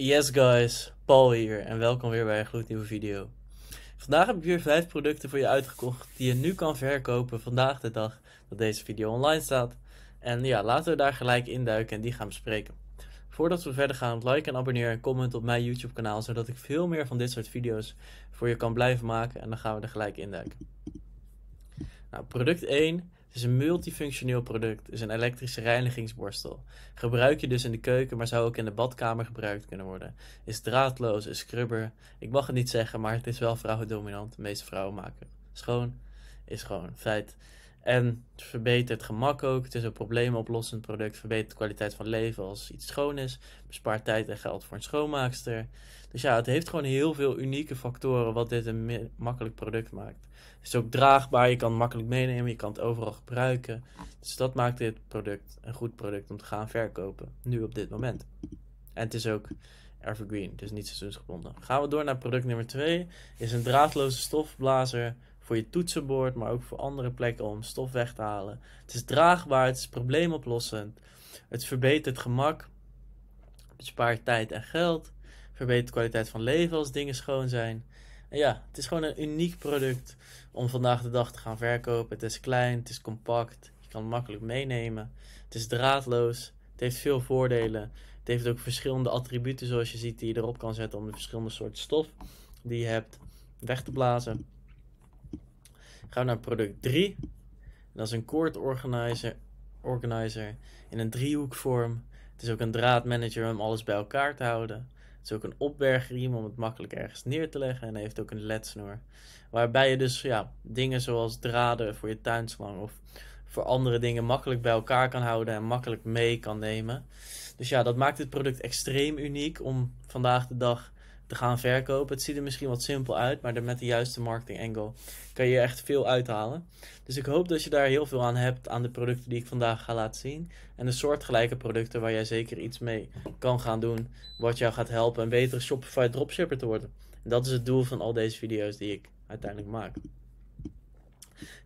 Yes guys, Paul hier en welkom weer bij een gloednieuwe video. Vandaag heb ik weer 5 producten voor je uitgekocht die je nu kan verkopen vandaag de dag dat deze video online staat. En ja, laten we daar gelijk induiken en die gaan bespreken. Voordat we verder gaan, like en abonneer en comment op mijn YouTube kanaal zodat ik veel meer van dit soort video's voor je kan blijven maken en dan gaan we er gelijk induiken. Nou, product 1 het is een multifunctioneel product, is een elektrische reinigingsborstel. Gebruik je dus in de keuken, maar zou ook in de badkamer gebruikt kunnen worden. Is draadloos, is scrubber. Ik mag het niet zeggen, maar het is wel vrouwendominant. De meeste vrouwen maken schoon, is gewoon feit. En het verbetert gemak ook. Het is een probleemoplossend product. Verbetert de kwaliteit van leven als iets schoon is. Bespaart tijd en geld voor een schoonmaakster. Dus ja, het heeft gewoon heel veel unieke factoren wat dit een makkelijk product maakt. Het is ook draagbaar. Je kan het makkelijk meenemen. Je kan het overal gebruiken. Dus dat maakt dit product een goed product om te gaan verkopen. Nu op dit moment. En het is ook evergreen. Dus niet seizoensgebonden. Gaan we door naar product nummer 2. Is een draadloze stofblazer voor je toetsenbord, maar ook voor andere plekken om stof weg te halen. Het is draagbaar, het is probleemoplossend. Het verbetert gemak, bespaart tijd en geld, verbetert kwaliteit van leven als dingen schoon zijn. En ja, het is gewoon een uniek product om vandaag de dag te gaan verkopen. Het is klein, het is compact, je kan het makkelijk meenemen. Het is draadloos, het heeft veel voordelen. Het heeft ook verschillende attributen zoals je ziet die je erop kan zetten om de verschillende soorten stof die je hebt weg te blazen. Gaan we naar product 3. Dat is een cord organizer, organizer in een driehoekvorm. Het is ook een draadmanager om alles bij elkaar te houden. Het is ook een opbergriem om het makkelijk ergens neer te leggen. En hij heeft ook een ledsnoer. Waarbij je dus ja, dingen zoals draden voor je tuinslang of voor andere dingen makkelijk bij elkaar kan houden en makkelijk mee kan nemen. Dus ja, dat maakt dit product extreem uniek om vandaag de dag te gaan verkopen. Het ziet er misschien wat simpel uit, maar met de juiste marketing angle kan je echt veel uithalen. Dus ik hoop dat je daar heel veel aan hebt aan de producten die ik vandaag ga laten zien. En de soortgelijke producten waar jij zeker iets mee kan gaan doen, wat jou gaat helpen een betere Shopify dropshipper te worden. En dat is het doel van al deze video's die ik uiteindelijk maak.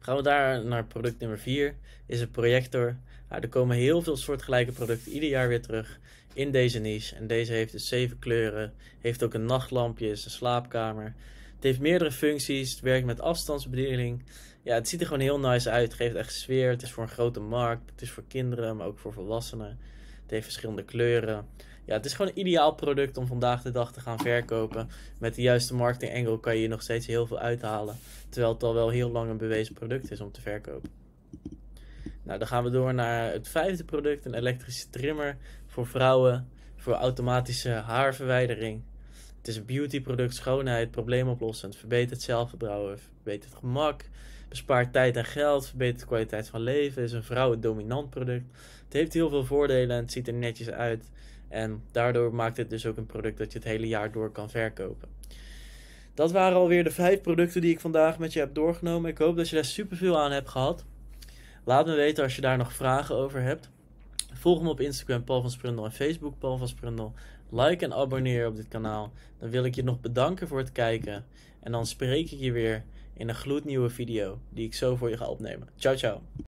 Gaan we daar naar product nummer 4, is een projector. er komen heel veel soortgelijke producten ieder jaar weer terug in deze niche. En deze heeft dus zeven kleuren, heeft ook een nachtlampje, is een slaapkamer. Het heeft meerdere functies, het werkt met afstandsbediening. Ja, het ziet er gewoon heel nice uit, het geeft echt sfeer. Het is voor een grote markt, het is voor kinderen, maar ook voor volwassenen. Het heeft verschillende kleuren ja, het is gewoon een ideaal product om vandaag de dag te gaan verkopen. Met de juiste marketing angle kan je hier nog steeds heel veel uithalen. Terwijl het al wel heel lang een bewezen product is om te verkopen. Nou, dan gaan we door naar het vijfde product, een elektrische trimmer voor vrouwen, voor automatische haarverwijdering. Het is een beautyproduct, schoonheid, probleemoplossend, verbetert zelfvertrouwen, verbetert gemak, bespaart tijd en geld, verbetert de kwaliteit van leven, is een vrouwendominant product. Het heeft heel veel voordelen en het ziet er netjes uit. En daardoor maakt het dus ook een product dat je het hele jaar door kan verkopen. Dat waren alweer de vijf producten die ik vandaag met je heb doorgenomen. Ik hoop dat je daar superveel aan hebt gehad. Laat me weten als je daar nog vragen over hebt. Volg me op Instagram Paul van Sprundel en Facebook Paul van Sprundel. Like en abonneer op dit kanaal. Dan wil ik je nog bedanken voor het kijken. En dan spreek ik je weer in een gloednieuwe video die ik zo voor je ga opnemen. Ciao, ciao.